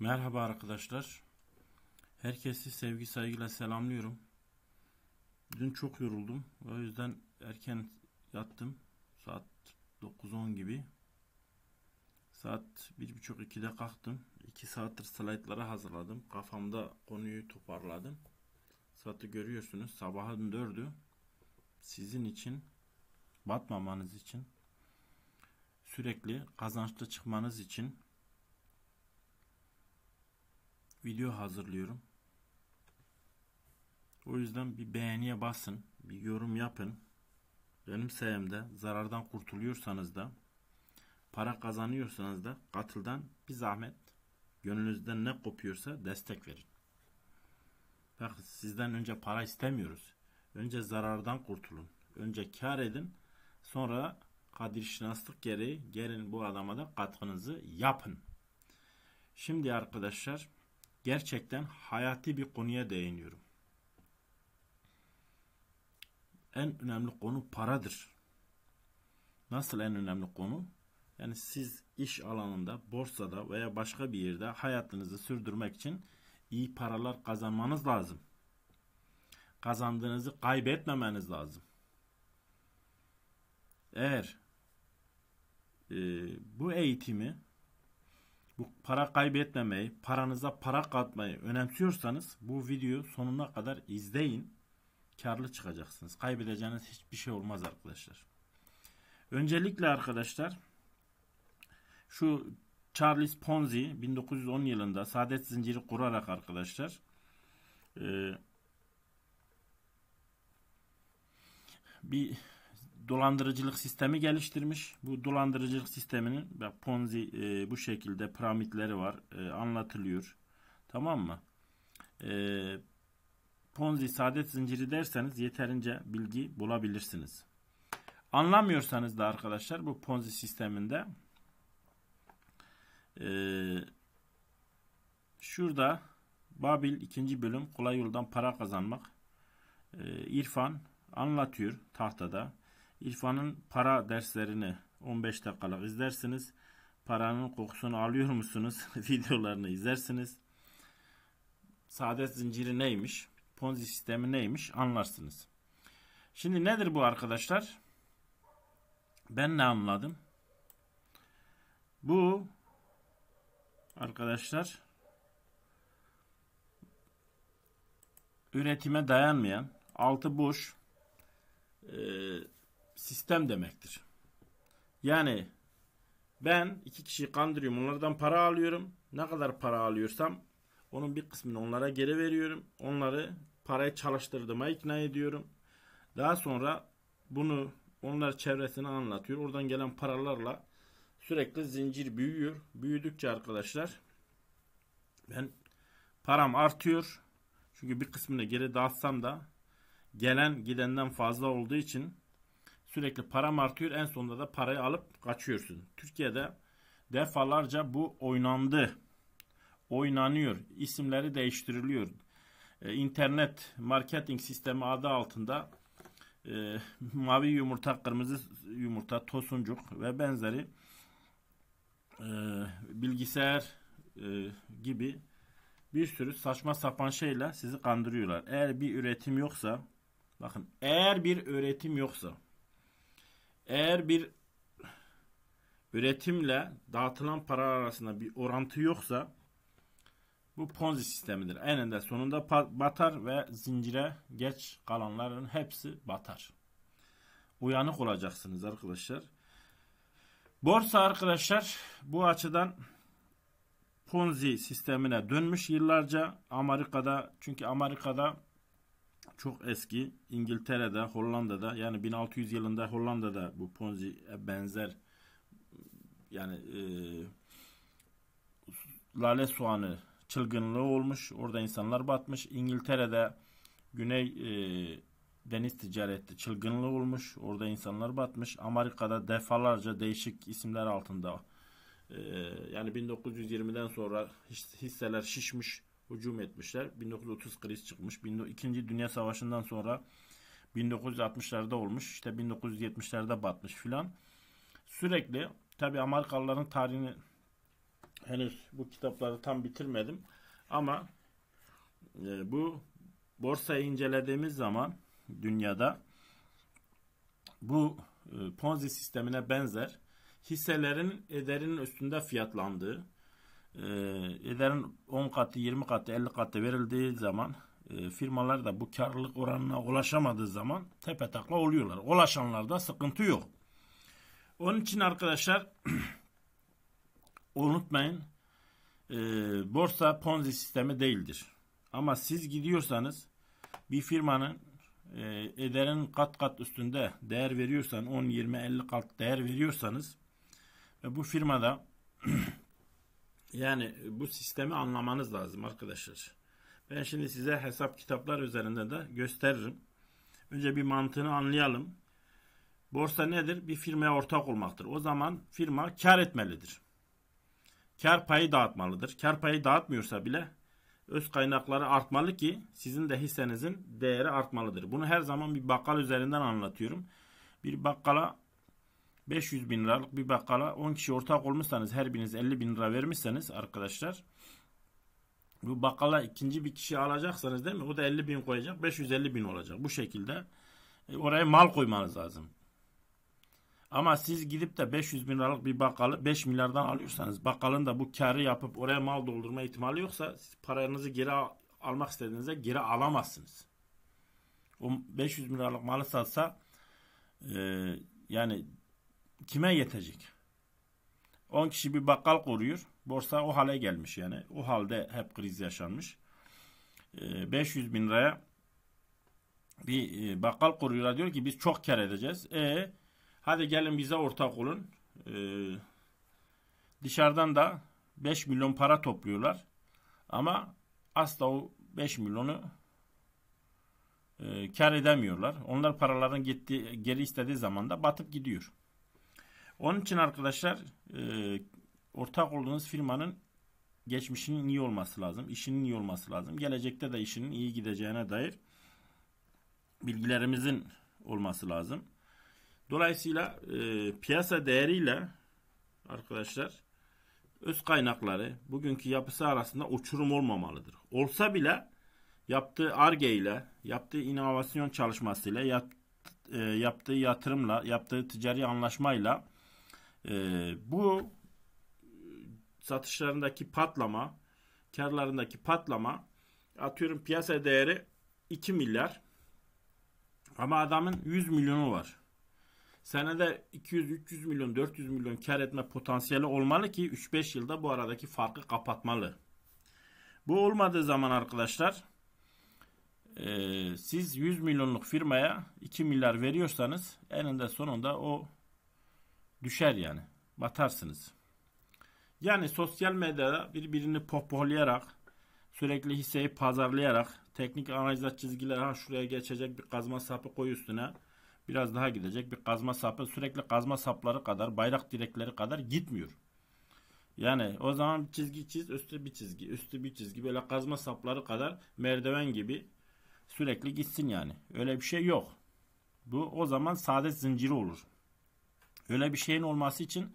Merhaba arkadaşlar. Herkesi sevgi saygıyla selamlıyorum. Dün çok yoruldum. O yüzden erken yattım. Saat 9-10 gibi. Saat 1.30-2'de kalktım. 2 saattir slaytları hazırladım. Kafamda konuyu toparladım. Saati görüyorsunuz. Sabahın 4'ü. Sizin için batmamanız için sürekli kazançta çıkmanız için video hazırlıyorum. O yüzden bir beğeniye basın, bir yorum yapın. Benim sayemde zarardan kurtuluyorsanız da, para kazanıyorsanız da katıldan bir zahmet gönlünüzden ne kopuyorsa destek verin. Bak sizden önce para istemiyoruz. Önce zarardan kurtulun. Önce kar edin. Sonra kadir şinaslık gereği gelin bu adama da katkınızı yapın. Şimdi arkadaşlar gerçekten hayati bir konuya değiniyorum. En önemli konu paradır. Nasıl en önemli konu? Yani siz iş alanında, borsada veya başka bir yerde hayatınızı sürdürmek için iyi paralar kazanmanız lazım. Kazandığınızı kaybetmemeniz lazım. Eğer e, bu eğitimi bu para kaybetmemeyi, paranıza para katmayı önemsiyorsanız bu videoyu sonuna kadar izleyin. Karlı çıkacaksınız. Kaybedeceğiniz hiçbir şey olmaz arkadaşlar. Öncelikle arkadaşlar şu Charles Ponzi 1910 yılında saadet zinciri kurarak arkadaşlar e, bir dolandırıcılık sistemi geliştirmiş. Bu dolandırıcılık sisteminin bak Ponzi e, bu şekilde piramitleri var. E, anlatılıyor. Tamam mı? E, Ponzi saadet zinciri derseniz yeterince bilgi bulabilirsiniz. Anlamıyorsanız da arkadaşlar bu Ponzi sisteminde e, şurada Babil 2. bölüm kolay yoldan para kazanmak e, İrfan anlatıyor tahtada. İrfan'ın para derslerini 15 dakikalık izlersiniz. Paranın kokusunu alıyor musunuz? Videolarını izlersiniz. Saadet zinciri neymiş? Ponzi sistemi neymiş? Anlarsınız. Şimdi nedir bu arkadaşlar? Ben ne anladım? Bu arkadaşlar üretime dayanmayan altı boş sistem demektir. Yani ben iki kişiyi kandırıyorum. Onlardan para alıyorum. Ne kadar para alıyorsam onun bir kısmını onlara geri veriyorum. Onları paraya çalıştırdığıma ikna ediyorum. Daha sonra bunu onlar çevresine anlatıyor. Oradan gelen paralarla sürekli zincir büyüyor. Büyüdükçe arkadaşlar ben param artıyor. Çünkü bir kısmını geri dağıtsam da gelen gidenden fazla olduğu için Sürekli param artıyor. En sonunda da parayı alıp kaçıyorsun. Türkiye'de defalarca bu oynandı. Oynanıyor. İsimleri değiştiriliyor. E, internet marketing sistemi adı altında e, mavi yumurta, kırmızı yumurta, tosuncuk ve benzeri e, bilgisayar e, gibi bir sürü saçma sapan şeyle sizi kandırıyorlar. Eğer bir üretim yoksa bakın eğer bir üretim yoksa eğer bir üretimle dağıtılan para arasında bir orantı yoksa bu ponzi sistemidir. Eninde sonunda batar ve zincire geç kalanların hepsi batar. Uyanık olacaksınız arkadaşlar. Borsa arkadaşlar bu açıdan ponzi sistemine dönmüş yıllarca Amerika'da çünkü Amerika'da çok eski İngiltere'de, Hollanda'da yani 1600 yılında Hollanda'da bu Ponzi benzer yani e, lale soğanı çılgınlığı olmuş. Orada insanlar batmış. İngiltere'de Güney e, deniz ticareti çılgınlığı olmuş. Orada insanlar batmış. Amerika'da defalarca değişik isimler altında e, yani 1920'den sonra hisseler şişmiş hücum etmişler. 1930 kriz çıkmış. 2. Dünya Savaşı'ndan sonra 1960'larda olmuş. İşte 1970'lerde batmış filan. Sürekli tabi Amerikalıların tarihini henüz bu kitapları tam bitirmedim. Ama e, bu borsayı incelediğimiz zaman dünyada bu e, Ponzi sistemine benzer hisselerin ederinin üstünde fiyatlandığı ee, ederin 10 katı, 20 katı, 50 katı verildiği zaman e, firmalar da bu karlılık oranına ulaşamadığı zaman tepe takla oluyorlar. Ulaşanlarda sıkıntı yok. Onun için arkadaşlar unutmayın e, borsa ponzi sistemi değildir. Ama siz gidiyorsanız bir firmanın e, ederin kat kat üstünde değer veriyorsan 10, 20, 50 kat değer veriyorsanız ve bu firmada Yani e, bu sistemi anlamanız lazım arkadaşlar. Ben şimdi size hesap kitaplar üzerinde de gösteririm. Önce bir mantığını anlayalım. Borsa nedir? Bir firmaya ortak olmaktır. O zaman firma kar etmelidir. Kar payı dağıtmalıdır. Kar payı dağıtmıyorsa bile öz kaynakları artmalı ki sizin de hissenizin değeri artmalıdır. Bunu her zaman bir bakkal üzerinden anlatıyorum. Bir bakkala 500 bin liralık bir bakkala 10 kişi ortak olmuşsanız her biriniz 50 bin lira vermişseniz arkadaşlar bu bakkala ikinci bir kişi alacaksanız değil mi? O da 50 bin koyacak. 550 bin olacak. Bu şekilde e, oraya mal koymanız lazım. Ama siz gidip de 500 bin liralık bir bakkalı 5 milyardan alıyorsanız bakkalın da bu karı yapıp oraya mal doldurma ihtimali yoksa siz paranızı geri almak istediğinizde geri alamazsınız. O 500 bin liralık malı satsa e, yani kime yetecek? 10 kişi bir bakkal kuruyor. Borsa o hale gelmiş yani. O halde hep kriz yaşanmış. 500 ee, bin liraya bir e, bakkal kuruyor Diyor ki biz çok kar edeceğiz. E hadi gelin bize ortak olun. E, dışarıdan da 5 milyon para topluyorlar. Ama asla o 5 milyonu e, kar edemiyorlar. Onlar paraların gitti, geri istediği zaman da batıp gidiyor. Onun için arkadaşlar e, ortak olduğunuz firmanın geçmişinin iyi olması lazım. işinin iyi olması lazım. Gelecekte de işinin iyi gideceğine dair bilgilerimizin olması lazım. Dolayısıyla e, piyasa değeriyle arkadaşlar öz kaynakları bugünkü yapısı arasında uçurum olmamalıdır. Olsa bile yaptığı ARGE ile, yaptığı inovasyon çalışmasıyla, yap, e, yaptığı yatırımla, yaptığı ticari anlaşmayla ee, bu e, satışlarındaki patlama, karlarındaki patlama atıyorum piyasa değeri 2 milyar ama adamın 100 milyonu var. Senede 200-300 milyon, 400 milyon kar etme potansiyeli olmalı ki 3-5 yılda bu aradaki farkı kapatmalı. Bu olmadığı zaman arkadaşlar e, siz 100 milyonluk firmaya 2 milyar veriyorsanız eninde sonunda o düşer yani. Batarsınız. Yani sosyal medyada birbirini pohpohlayarak sürekli hisseyi pazarlayarak teknik analizler çizgileri ha şuraya geçecek bir kazma sapı koy üstüne biraz daha gidecek bir kazma sapı sürekli kazma sapları kadar bayrak direkleri kadar gitmiyor. Yani o zaman bir çizgi çiz üstü bir çizgi üstü bir çizgi böyle kazma sapları kadar merdiven gibi sürekli gitsin yani. Öyle bir şey yok. Bu o zaman saadet zinciri olur. Öyle bir şeyin olması için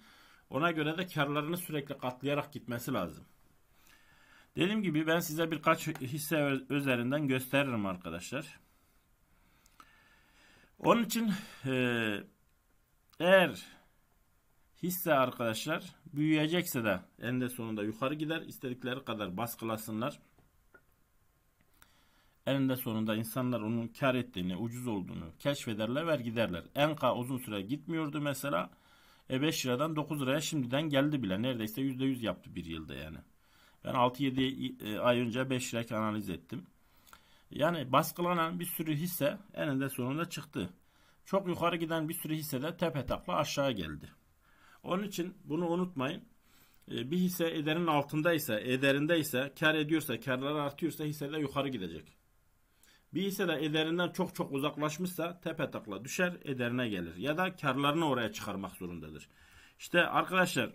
ona göre de karlarını sürekli katlayarak gitmesi lazım. Dediğim gibi ben size birkaç hisse üzerinden gösteririm arkadaşlar. Onun için e, eğer hisse arkadaşlar büyüyecekse de en de sonunda yukarı gider istedikleri kadar baskılasınlar. Eninde sonunda insanlar onun kar ettiğini, ucuz olduğunu keşfederler ver giderler. Enka uzun süre gitmiyordu mesela. E 5 liradan 9 liraya şimdiden geldi bile. Neredeyse %100 yaptı bir yılda yani. Ben 6-7 e, ay önce 5 liraya analiz ettim. Yani baskılanan bir sürü hisse eninde sonunda çıktı. Çok yukarı giden bir sürü hisse de tepe takla aşağı geldi. Onun için bunu unutmayın. E, bir hisse ederin altındaysa, ederindeyse, kar ediyorsa, karlar artıyorsa hisse de yukarı gidecek. Bir hisse de ederinden çok çok uzaklaşmışsa tepe takla düşer ederine gelir. Ya da karlarını oraya çıkarmak zorundadır. İşte arkadaşlar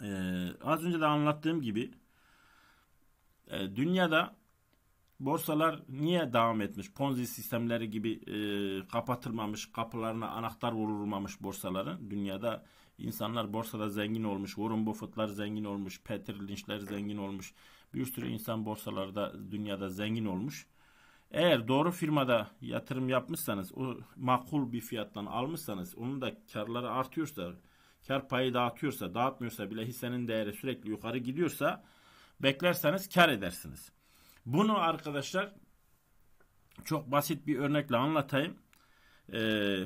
e, az önce de anlattığım gibi e, dünyada borsalar niye devam etmiş? Ponzi sistemleri gibi e, kapatılmamış, kapılarına anahtar vurulmamış borsaların. Dünyada insanlar borsada zengin olmuş, Warren Buffett'lar zengin olmuş, Peter Lynch'ler zengin olmuş. Bir sürü insan borsalarda dünyada zengin olmuş. Eğer doğru firmada yatırım yapmışsanız, o makul bir fiyattan almışsanız, onun da karları artıyorsa, kar payı dağıtıyorsa, dağıtmıyorsa bile hissenin değeri sürekli yukarı gidiyorsa beklerseniz kar edersiniz. Bunu arkadaşlar çok basit bir örnekle anlatayım. Ee,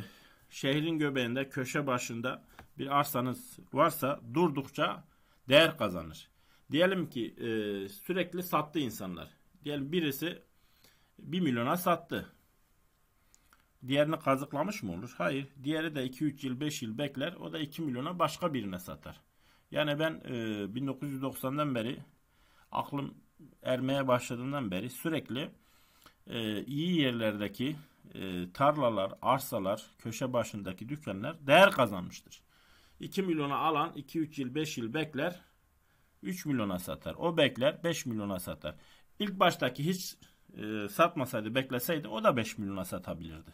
şehrin göbeğinde, köşe başında bir arsanız varsa durdukça değer kazanır. Diyelim ki e, sürekli sattı insanlar. Diyelim birisi 1 milyona sattı. Diğerini kazıklamış mı olur? Hayır. Diğeri de 2-3 yıl 5 yıl bekler. O da 2 milyona başka birine satar. Yani ben e, 1990'dan beri aklım ermeye başladığından beri sürekli e, iyi yerlerdeki e, tarlalar, arsalar, köşe başındaki dükkanlar değer kazanmıştır. 2 milyona alan 2-3 yıl 5 yıl bekler 3 milyona satar. O bekler 5 milyona satar. İlk baştaki hiç e, satmasaydı bekleseydi o da 5 milyona satabilirdi.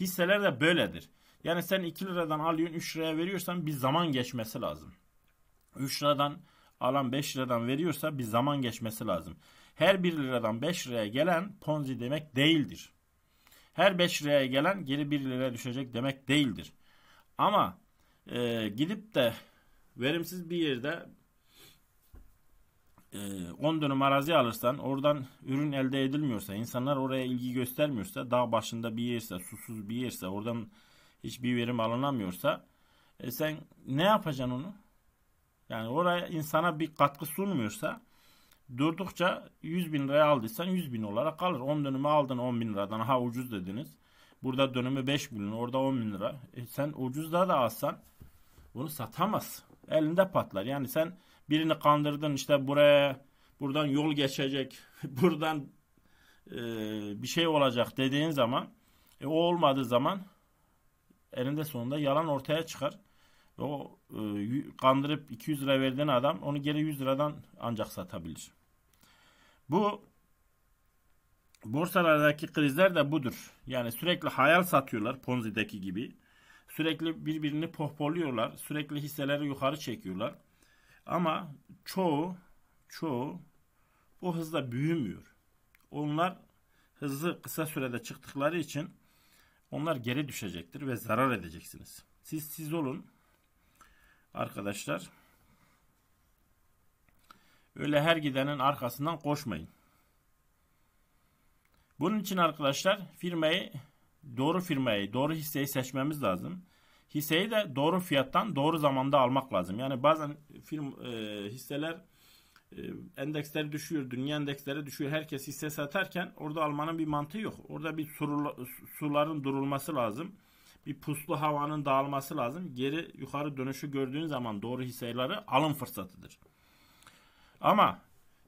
Hisseler de böyledir. Yani sen 2 liradan alıyorsun 3 liraya veriyorsan bir zaman geçmesi lazım. 3 liradan alan 5 liradan veriyorsa bir zaman geçmesi lazım. Her 1 liradan 5 liraya gelen ponzi demek değildir. Her 5 liraya gelen geri 1 liraya düşecek demek değildir. Ama e, gidip de verimsiz bir yerde 10 e, dönüm arazi alırsan oradan ürün elde edilmiyorsa insanlar oraya ilgi göstermiyorsa dağ başında bir yerse susuz bir yerse oradan hiçbir verim alınamıyorsa e sen ne yapacaksın onu? Yani oraya insana bir katkı sunmuyorsa durdukça 100 bin liraya aldıysan 100 bin olarak kalır. 10 dönümü aldın 10 bin liradan ha ucuz dediniz. Burada dönümü 5 bin orada 10 bin lira. E sen ucuzda da alsan bunu satamaz. Elinde patlar. Yani sen birini kandırdın işte buraya buradan yol geçecek buradan e, bir şey olacak dediğin zaman e, o olmadığı zaman elinde sonunda yalan ortaya çıkar. o e, kandırıp 200 lira verdiğin adam onu geri 100 liradan ancak satabilir. Bu borsalardaki krizler de budur. Yani sürekli hayal satıyorlar Ponzi'deki gibi. Sürekli birbirini pohpohluyorlar. Sürekli hisseleri yukarı çekiyorlar. Ama çoğu çoğu bu hızla büyümüyor. Onlar hızlı kısa sürede çıktıkları için onlar geri düşecektir ve zarar edeceksiniz. Siz siz olun arkadaşlar. Öyle her gidenin arkasından koşmayın. Bunun için arkadaşlar firmayı doğru firmayı, doğru hisseyi seçmemiz lazım hisseyi de doğru fiyattan doğru zamanda almak lazım. Yani bazen firm e, hisseler e, endeksleri düşüyor, dünya endeksleri düşüyor. Herkes hisse satarken orada almanın bir mantığı yok. Orada bir surula, suların durulması lazım. Bir puslu havanın dağılması lazım. Geri yukarı dönüşü gördüğün zaman doğru hisseleri alım fırsatıdır. Ama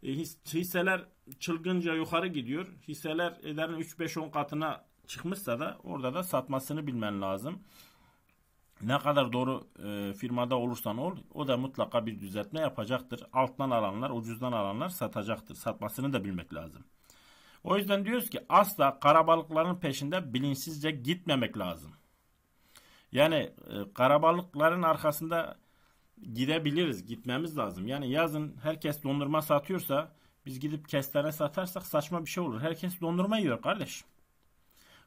e, his, hisseler çılgınca yukarı gidiyor. Hisseler ederin 3-5-10 katına çıkmışsa da orada da satmasını bilmen lazım ne kadar doğru e, firmada olursan ol o da mutlaka bir düzeltme yapacaktır. Alttan alanlar, ucuzdan alanlar satacaktır. Satmasını da bilmek lazım. O yüzden diyoruz ki asla karabalıkların peşinde bilinçsizce gitmemek lazım. Yani e, karabalıkların arkasında gidebiliriz, gitmemiz lazım. Yani yazın herkes dondurma satıyorsa biz gidip kestane satarsak saçma bir şey olur. Herkes dondurma yiyor kardeş.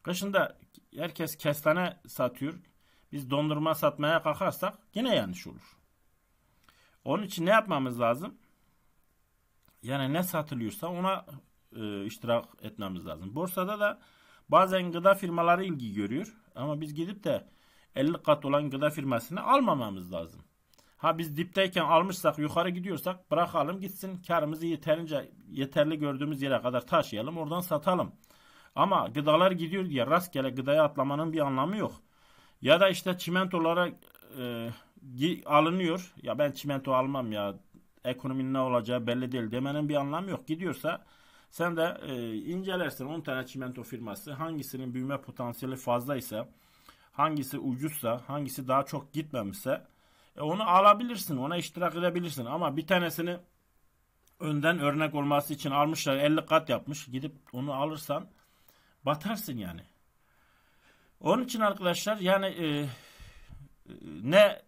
Kışında herkes kestane satıyor biz dondurma satmaya kalkarsak yine yanlış olur. Onun için ne yapmamız lazım? Yani ne satılıyorsa ona e, iştirak etmemiz lazım. Borsada da bazen gıda firmaları ilgi görüyor ama biz gidip de 50 kat olan gıda firmasını almamamız lazım. Ha biz dipteyken almışsak yukarı gidiyorsak bırakalım gitsin karımızı yeterince yeterli gördüğümüz yere kadar taşıyalım oradan satalım. Ama gıdalar gidiyor diye rastgele gıdaya atlamanın bir anlamı yok. Ya da işte çimentolara e, alınıyor. Ya ben çimento almam ya. Ekonominin ne olacağı belli değil demenin bir anlamı yok. Gidiyorsa sen de e, incelersin 10 tane çimento firması hangisinin büyüme potansiyeli fazlaysa, hangisi ucuzsa, hangisi daha çok gitmemişse e, onu alabilirsin, ona iştirak edebilirsin. Ama bir tanesini önden örnek olması için almışlar 50 kat yapmış gidip onu alırsan batarsın yani. Onun için arkadaşlar yani e, e, ne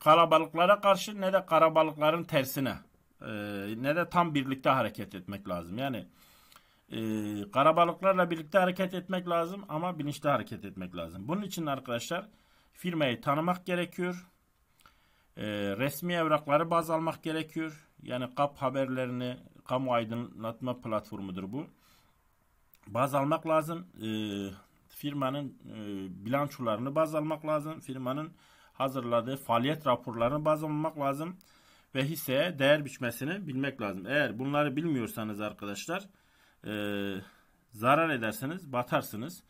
kalabalıklara karşı ne de karabalıkların tersine e, ne de tam birlikte hareket etmek lazım. Yani e, karabalıklarla birlikte hareket etmek lazım ama bilinçli hareket etmek lazım. Bunun için arkadaşlar firmayı tanımak gerekiyor. E, resmi evrakları baz almak gerekiyor. Yani kap haberlerini kamu aydınlatma platformudur bu. Baz almak lazım. E, firmanın e, bilançolarını baz almak lazım. Firmanın hazırladığı faaliyet raporlarını baz almak lazım. Ve hisseye değer biçmesini bilmek lazım. Eğer bunları bilmiyorsanız arkadaşlar e, zarar edersiniz, batarsınız.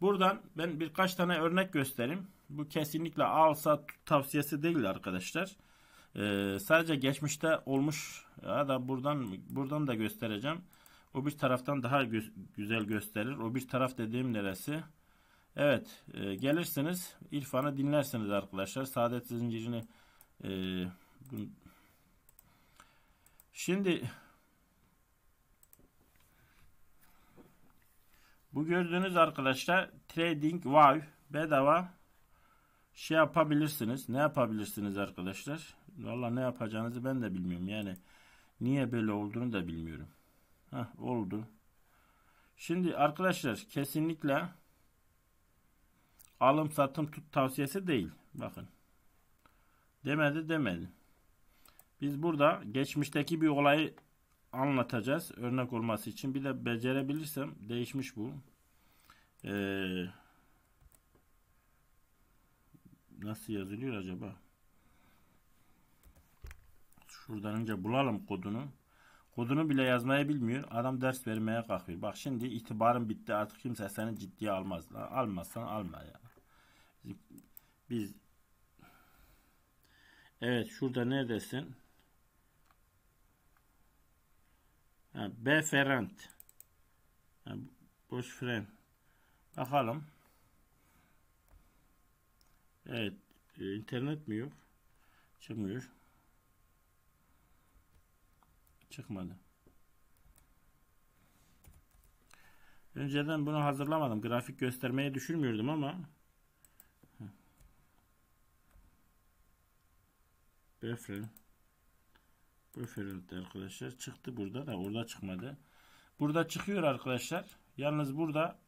Buradan ben birkaç tane örnek göstereyim. Bu kesinlikle al sat tavsiyesi değil arkadaşlar. Ee, sadece geçmişte olmuş ya da buradan buradan da göstereceğim. O bir taraftan daha gö güzel gösterir. O bir taraf dediğim neresi? Evet. E, gelirsiniz. İrfan'ı dinlersiniz arkadaşlar. Saadet zincirini e, şimdi bu gördüğünüz arkadaşlar Trading Wow bedava şey yapabilirsiniz. Ne yapabilirsiniz arkadaşlar? Valla ne yapacağınızı ben de bilmiyorum. Yani niye böyle olduğunu da bilmiyorum. Heh, oldu. Şimdi arkadaşlar kesinlikle alım satım tut tavsiyesi değil. Bakın. Demedi demedi. Biz burada geçmişteki bir olayı anlatacağız. Örnek olması için. Bir de becerebilirsem değişmiş bu. Ee, nasıl yazılıyor acaba? Şuradan önce bulalım kodunu. Kodunu bile yazmaya bilmiyor. Adam ders vermeye kalkıyor. Bak şimdi itibarın bitti. Artık kimse seni ciddiye almaz. Almazsan alma ya. Yani. Biz Evet şurada neredesin? Ha, B Ferrant. boş fren. Bakalım. Evet. E, internet mi yok? Çıkmıyor çıkmadı. Önceden bunu hazırlamadım. Grafik göstermeye düşünmüyordum ama Buffer Buffer'de arkadaşlar çıktı burada da orada çıkmadı. Burada çıkıyor arkadaşlar. Yalnız burada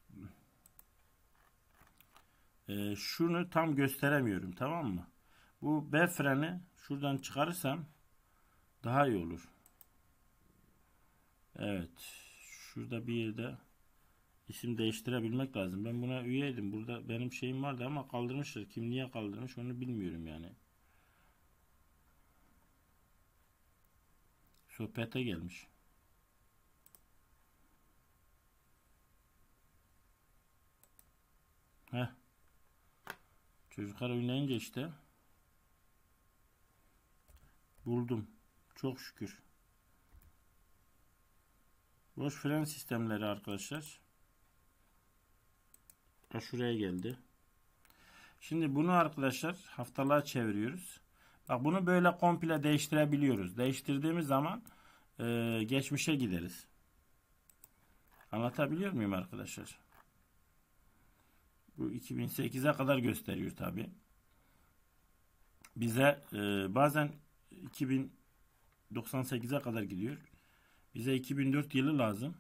e, şunu tam gösteremiyorum tamam mı? Bu B freni şuradan çıkarırsam daha iyi olur. Evet. Şurada bir yerde isim değiştirebilmek lazım. Ben buna üyeydim. Burada benim şeyim vardı ama kaldırmışlar. Kim niye kaldırmış onu bilmiyorum yani. Sohbete gelmiş. Heh. Çocuklar oynayınca işte buldum. Çok şükür. Boş fren sistemleri arkadaşlar. Ha, şuraya geldi. Şimdi bunu arkadaşlar haftalığa çeviriyoruz. Bak bunu böyle komple değiştirebiliyoruz. Değiştirdiğimiz zaman e, geçmişe gideriz. Anlatabiliyor muyum arkadaşlar? Bu 2008'e kadar gösteriyor tabi. Bize e, bazen 2098'e kadar gidiyor. Bize 2004 yılı lazım.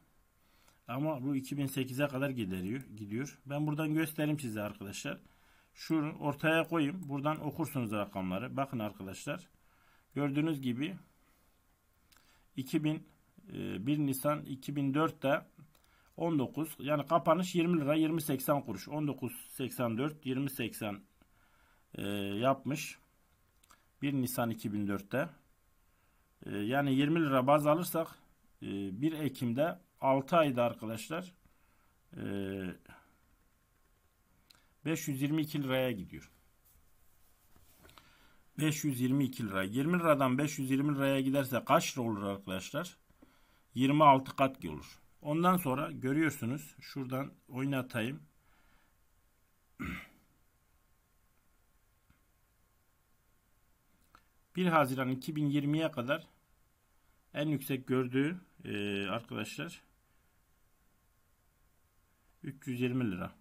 Ama bu 2008'e kadar gideriyor, gidiyor. Ben buradan göstereyim size arkadaşlar. Şunu ortaya koyayım. Buradan okursunuz rakamları. Bakın arkadaşlar. Gördüğünüz gibi 2001 e, Nisan 2004'te 19 yani kapanış 20 lira 20.80 kuruş 19.84 20.80 e, yapmış 1 Nisan 2004'te e, yani 20 lira baz alırsak 1 ee, Ekim'de 6 ayda arkadaşlar 522 ee, liraya gidiyor. 522 lira. 20 liradan 520 liraya giderse kaç lira olur arkadaşlar? 26 kat olur. Ondan sonra görüyorsunuz şuradan oynatayım. Bir Haziran 2020'ye kadar en yüksek gördüğü e, arkadaşlar 320 lira.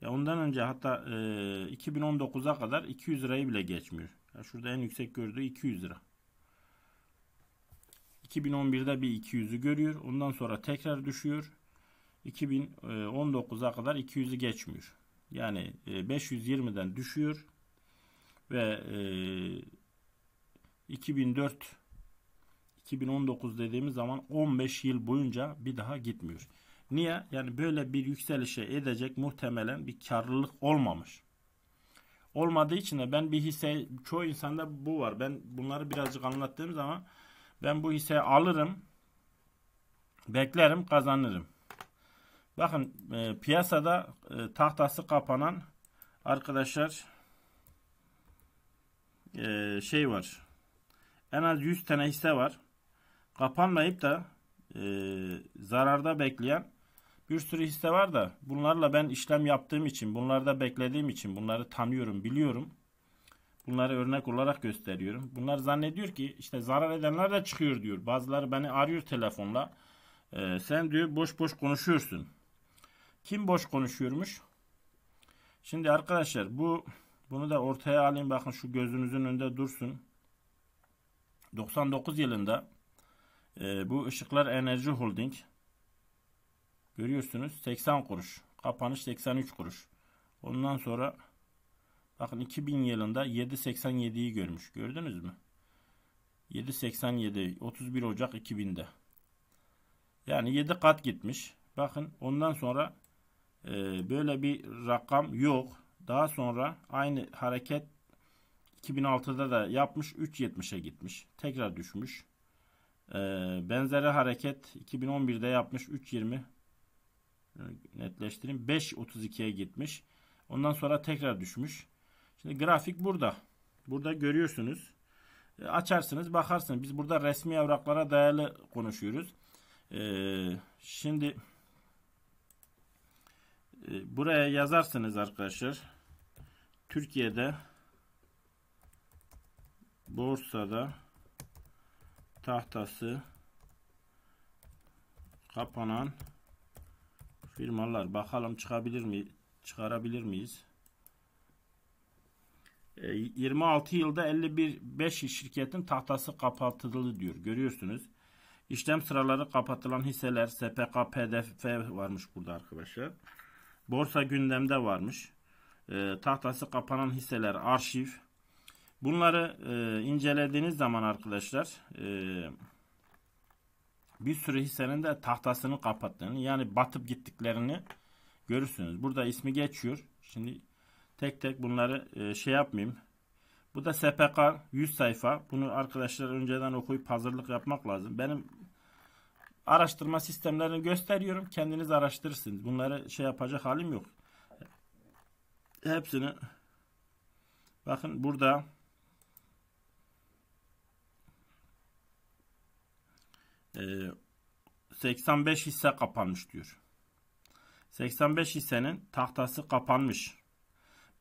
Ya ondan önce hatta e, 2019'a kadar 200 lirayı bile geçmiyor. Ya şurada en yüksek gördüğü 200 lira. 2011'de bir 200'ü görüyor. Ondan sonra tekrar düşüyor. 2019'a kadar 200'ü geçmiyor. Yani 520'den e, düşüyor ve 2004 e, 2019 dediğimiz zaman 15 yıl boyunca bir daha gitmiyor. Niye? Yani böyle bir yükselişe edecek muhtemelen bir karlılık olmamış. Olmadığı için de ben bir hisse çoğu insanda bu var. Ben bunları birazcık anlattığım zaman ben bu hisseyi alırım, beklerim, kazanırım. Bakın e, piyasada e, tahtası kapanan arkadaşlar e, şey var. En az 100 tane hisse var kapanmayıp da e, zararda bekleyen bir sürü hisse var da bunlarla ben işlem yaptığım için, bunlarda beklediğim için bunları tanıyorum, biliyorum. Bunları örnek olarak gösteriyorum. Bunlar zannediyor ki işte zarar edenler de çıkıyor diyor. Bazıları beni arıyor telefonla. E, sen diyor boş boş konuşuyorsun. Kim boş konuşuyormuş? Şimdi arkadaşlar bu bunu da ortaya alayım bakın şu gözünüzün önünde dursun. 99 yılında ee, bu ışıklar Enerji Holding. Görüyorsunuz 80 kuruş. Kapanış 83 kuruş. Ondan sonra bakın 2000 yılında 7.87'yi görmüş. Gördünüz mü? 7.87 31 Ocak 2000'de. Yani 7 kat gitmiş. Bakın ondan sonra e, böyle bir rakam yok. Daha sonra aynı hareket 2006'da da yapmış 3.70'e gitmiş. Tekrar düşmüş. Ee, benzeri hareket 2011'de yapmış 3.20 ee, netleştireyim 5.32'ye gitmiş. Ondan sonra tekrar düşmüş. Şimdi grafik burada. Burada görüyorsunuz. Ee, açarsınız bakarsınız. Biz burada resmi evraklara dayalı konuşuyoruz. şimdi e, buraya yazarsınız arkadaşlar. Türkiye'de borsada tahtası kapanan firmalar. Bakalım çıkabilir mi? Çıkarabilir miyiz? 26 e, yılda 51 5 şirketin tahtası kapatıldı diyor. Görüyorsunuz. İşlem sıraları kapatılan hisseler SPK, PDF varmış burada arkadaşlar. Borsa gündemde varmış. E, tahtası kapanan hisseler arşiv. Bunları e, incelediğiniz zaman arkadaşlar e, bir sürü hissenin de tahtasını kapattığını yani batıp gittiklerini görürsünüz. Burada ismi geçiyor. Şimdi tek tek bunları e, şey yapmayayım. Bu da SPK 100 sayfa. Bunu arkadaşlar önceden okuyup hazırlık yapmak lazım. Benim araştırma sistemlerini gösteriyorum. Kendiniz araştırırsınız. Bunları şey yapacak halim yok. Hepsini bakın burada 85 ee, hisse kapanmış diyor. 85 hissenin tahtası kapanmış.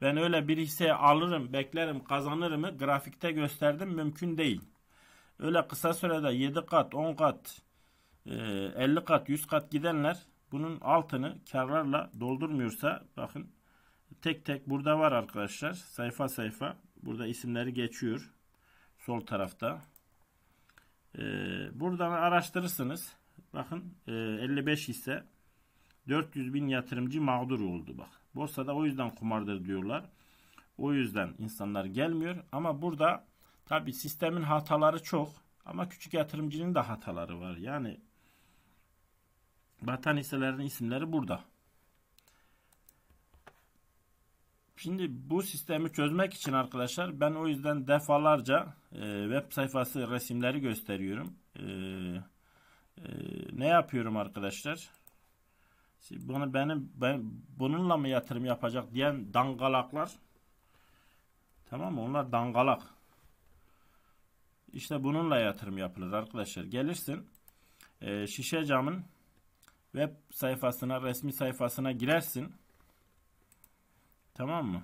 Ben öyle bir hisse alırım, beklerim, mı? grafikte gösterdim mümkün değil. Öyle kısa sürede 7 kat, 10 kat, 50 e, kat, 100 kat gidenler bunun altını karlarla doldurmuyorsa bakın tek tek burada var arkadaşlar sayfa sayfa burada isimleri geçiyor sol tarafta. Ee, buradan araştırırsınız. Bakın e, 55 ise 400 bin yatırımcı mağdur oldu bak. Borsada o yüzden kumardır diyorlar. O yüzden insanlar gelmiyor. Ama burada tabi sistemin hataları çok. Ama küçük yatırımcının da hataları var. Yani batan hisselerin isimleri burada. Şimdi bu sistemi çözmek için arkadaşlar ben o yüzden defalarca e, web sayfası resimleri gösteriyorum. E, e, ne yapıyorum arkadaşlar? Şimdi bunu benim ben bununla mı yatırım yapacak diyen dangalaklar tamam mı? Onlar dangalak. İşte bununla yatırım yapılır arkadaşlar. Gelirsin e, şişe camın web sayfasına resmi sayfasına girersin. Tamam mı?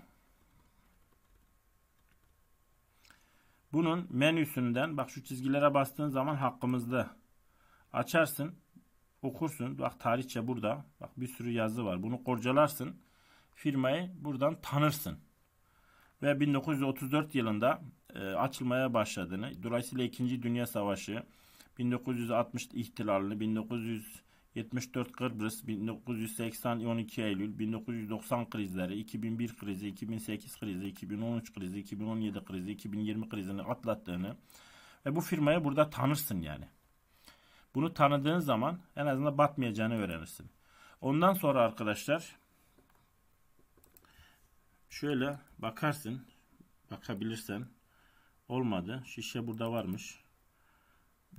Bunun menüsünden bak şu çizgilere bastığın zaman hakkımızda açarsın okursun. Bak tarihçe burada. Bak bir sürü yazı var. Bunu kurcalarsın. Firmayı buradan tanırsın. Ve 1934 yılında e, açılmaya başladığını. Dolayısıyla 2. Dünya Savaşı 1960 ihtilalini 1900 74-40 Kıbrıs, 1980-12 Eylül, 1990 krizleri, 2001 krizi, 2008 krizi, 2013 krizi, 2017 krizi, 2020 krizini atlattığını ve bu firmayı burada tanırsın yani. Bunu tanıdığın zaman en azından batmayacağını öğrenirsin. Ondan sonra arkadaşlar şöyle bakarsın, bakabilirsen olmadı. Şişe burada varmış.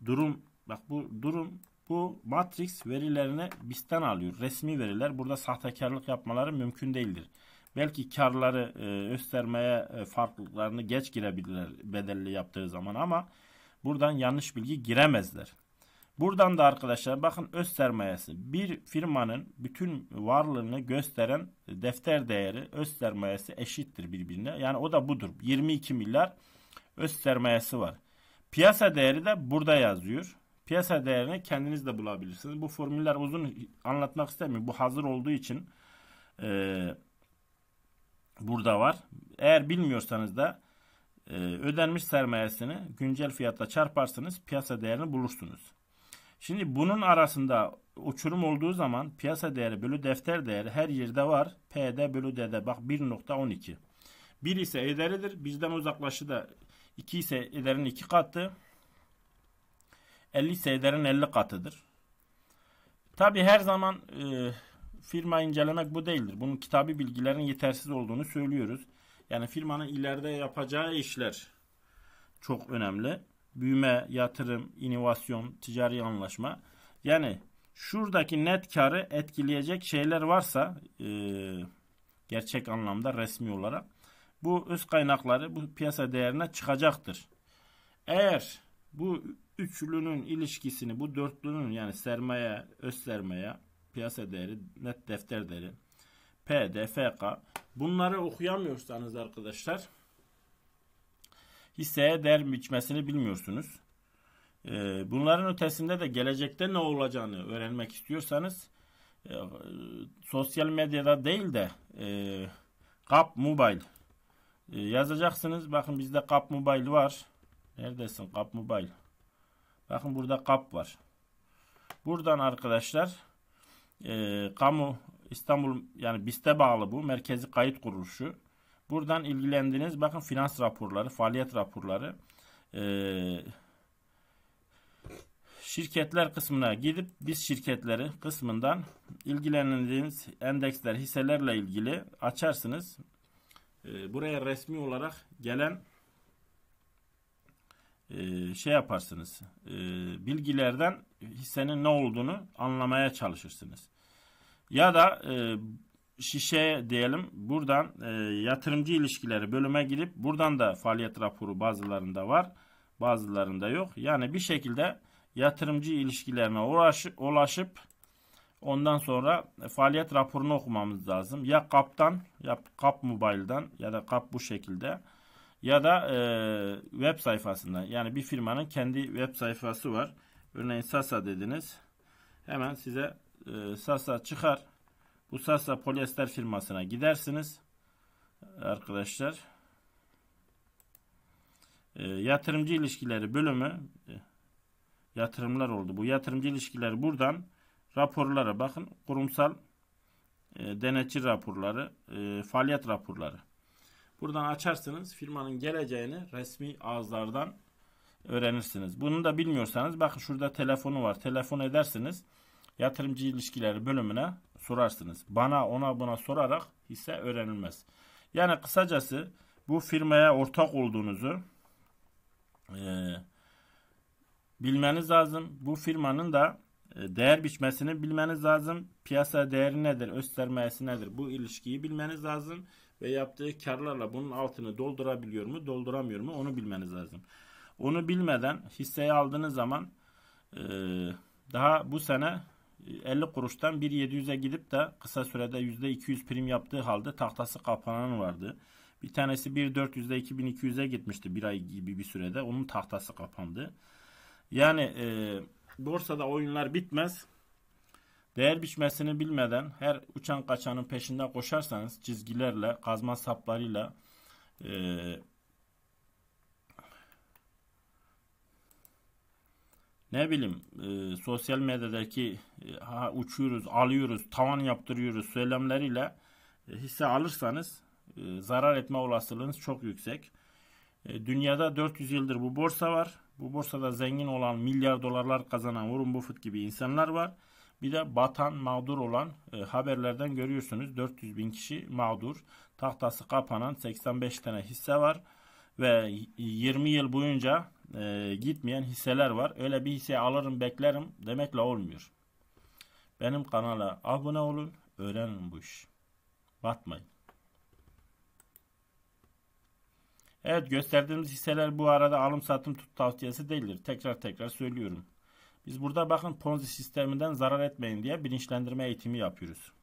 Durum bak bu durum bu Matrix verilerini bizden alıyor. Resmi veriler. Burada sahtekarlık yapmaları mümkün değildir. Belki karları e, göstermeye e, farklılıklarını geç girebilirler bedelli yaptığı zaman ama buradan yanlış bilgi giremezler. Buradan da arkadaşlar bakın öz sermayesi. Bir firmanın bütün varlığını gösteren defter değeri öz sermayesi eşittir birbirine. Yani o da budur. 22 milyar öz sermayesi var. Piyasa değeri de burada yazıyor piyasa değerini kendiniz de bulabilirsiniz. Bu formüller uzun anlatmak istemiyorum. Bu hazır olduğu için e, burada var. Eğer bilmiyorsanız da e, ödenmiş sermayesini güncel fiyatla çarparsanız piyasa değerini bulursunuz. Şimdi bunun arasında uçurum olduğu zaman piyasa değeri bölü defter değeri her yerde var. P'de bölü D'de bak 1.12. 1 ise ederidir. Bizden uzaklaşı da 2 ise ederin 2 katı. 50 seyderin 50 katıdır. Tabi her zaman e, firma incelemek bu değildir. Bunun kitabi bilgilerin yetersiz olduğunu söylüyoruz. Yani firmanın ileride yapacağı işler çok önemli. Büyüme, yatırım, inovasyon, ticari anlaşma. Yani şuradaki net karı etkileyecek şeyler varsa e, gerçek anlamda resmi olarak bu öz kaynakları bu piyasa değerine çıkacaktır. Eğer bu üçlünün ilişkisini bu dörtlünün yani sermaye, öz sermaye, piyasa değeri, net defter değeri, PD, FK bunları okuyamıyorsanız arkadaşlar hisseye değer biçmesini bilmiyorsunuz. Ee, bunların ötesinde de gelecekte ne olacağını öğrenmek istiyorsanız e, sosyal medyada değil de e, Kap Mobile e, yazacaksınız. Bakın bizde Kap Mobile var. Neredesin Kap Mobile? Bakın burada kap var. Buradan arkadaşlar e, kamu İstanbul yani BİST'e bağlı bu merkezi kayıt kuruluşu. Buradan ilgilendiğiniz bakın finans raporları, faaliyet raporları e, şirketler kısmına gidip biz şirketleri kısmından ilgilendiğiniz endeksler, hisselerle ilgili açarsınız. E, buraya resmi olarak gelen e, şey yaparsınız. E, bilgilerden hissenin ne olduğunu anlamaya çalışırsınız. Ya da e, şişe diyelim buradan yatırımcı ilişkileri bölüme girip buradan da faaliyet raporu bazılarında var bazılarında yok. Yani bir şekilde yatırımcı ilişkilerine ulaşıp, ondan sonra faaliyet raporunu okumamız lazım. Ya kaptan ya kap mobile'dan ya da kap bu şekilde ya da e, web sayfasında yani bir firmanın kendi web sayfası var. Örneğin Sasa dediniz. Hemen size e, Sasa çıkar. Bu Sasa polyester firmasına gidersiniz. Arkadaşlar e, yatırımcı ilişkileri bölümü e, yatırımlar oldu. Bu yatırımcı ilişkileri buradan raporlara bakın. Kurumsal e, denetçi raporları, e, faaliyet raporları. Buradan açarsınız firmanın geleceğini resmi ağızlardan öğrenirsiniz. Bunu da bilmiyorsanız bakın şurada telefonu var. Telefon edersiniz. Yatırımcı ilişkileri bölümüne sorarsınız. Bana ona buna sorarak hisse öğrenilmez. Yani kısacası bu firmaya ortak olduğunuzu e, bilmeniz lazım. Bu firmanın da e, değer biçmesini bilmeniz lazım. Piyasa değeri nedir? Öz sermayesi nedir? Bu ilişkiyi bilmeniz lazım ve yaptığı karlarla bunun altını doldurabiliyor mu, dolduramıyor mu onu bilmeniz lazım. Onu bilmeden hisseyi aldığınız zaman e, daha bu sene 50 kuruştan 1.700'e gidip de kısa sürede %200 prim yaptığı halde tahtası kapanan vardı. Bir tanesi 1.400'de 2200'e gitmişti bir ay gibi bir sürede. Onun tahtası kapandı. Yani e, borsada oyunlar bitmez. Değer biçmesini bilmeden her uçan kaçanın peşinde koşarsanız çizgilerle, kazma saplarıyla e, ne bileyim e, sosyal medyadaki e, ha, uçuyoruz, alıyoruz, tavan yaptırıyoruz söylemleriyle e, hisse alırsanız e, zarar etme olasılığınız çok yüksek. E, dünyada 400 yıldır bu borsa var. Bu borsada zengin olan milyar dolarlar kazanan Warren Buffett gibi insanlar var. Bir de batan, mağdur olan e, haberlerden görüyorsunuz. 400 bin kişi mağdur. Tahtası kapanan 85 tane hisse var. Ve 20 yıl boyunca e, gitmeyen hisseler var. Öyle bir hisse alırım beklerim demekle olmuyor. Benim kanala abone olun. Öğrenin bu iş. Batmayın. Evet gösterdiğimiz hisseler bu arada alım satım tut tavsiyesi değildir. Tekrar tekrar söylüyorum. Biz burada bakın Ponzi sisteminden zarar etmeyin diye bilinçlendirme eğitimi yapıyoruz.